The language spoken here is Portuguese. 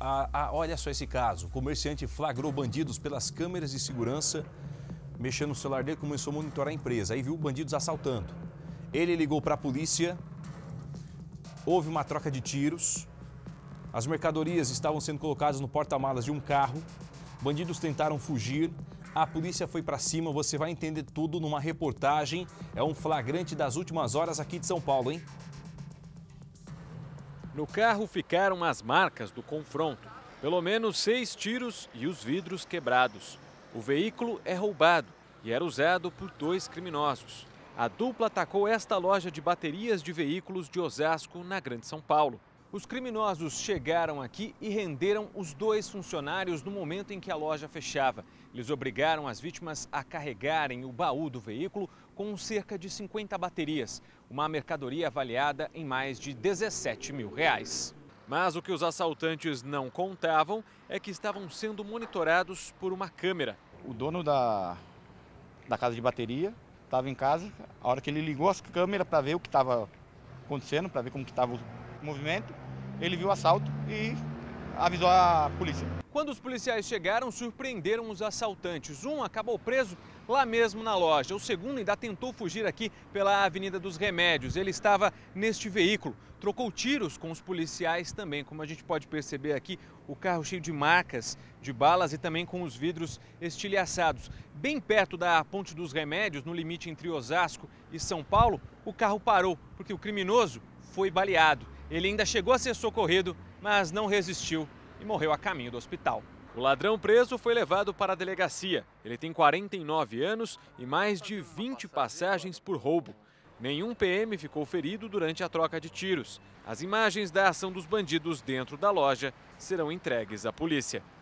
a, a, olha só esse caso. O comerciante flagrou bandidos pelas câmeras de segurança, mexendo no celular dele, começou a monitorar a empresa. Aí viu bandidos assaltando. Ele ligou para a polícia, houve uma troca de tiros, as mercadorias estavam sendo colocadas no porta-malas de um carro, bandidos tentaram fugir, a polícia foi para cima, você vai entender tudo numa reportagem. É um flagrante das últimas horas aqui de São Paulo, hein? No carro ficaram as marcas do confronto, pelo menos seis tiros e os vidros quebrados. O veículo é roubado e era usado por dois criminosos. A dupla atacou esta loja de baterias de veículos de Osasco, na Grande São Paulo. Os criminosos chegaram aqui e renderam os dois funcionários no momento em que a loja fechava. Eles obrigaram as vítimas a carregarem o baú do veículo com cerca de 50 baterias, uma mercadoria avaliada em mais de 17 mil reais. Mas o que os assaltantes não contavam é que estavam sendo monitorados por uma câmera. O dono da, da casa de bateria estava em casa, a hora que ele ligou as câmeras para ver o que estava acontecendo, para ver como estava o movimento, ele viu o assalto e avisou a polícia. Quando os policiais chegaram, surpreenderam os assaltantes. Um acabou preso lá mesmo na loja. O segundo ainda tentou fugir aqui pela Avenida dos Remédios. Ele estava neste veículo. Trocou tiros com os policiais também. Como a gente pode perceber aqui, o carro cheio de marcas de balas e também com os vidros estilhaçados. Bem perto da Ponte dos Remédios, no limite entre Osasco e São Paulo, o carro parou porque o criminoso foi baleado. Ele ainda chegou a ser socorrido, mas não resistiu e morreu a caminho do hospital. O ladrão preso foi levado para a delegacia. Ele tem 49 anos e mais de 20 passagens por roubo. Nenhum PM ficou ferido durante a troca de tiros. As imagens da ação dos bandidos dentro da loja serão entregues à polícia.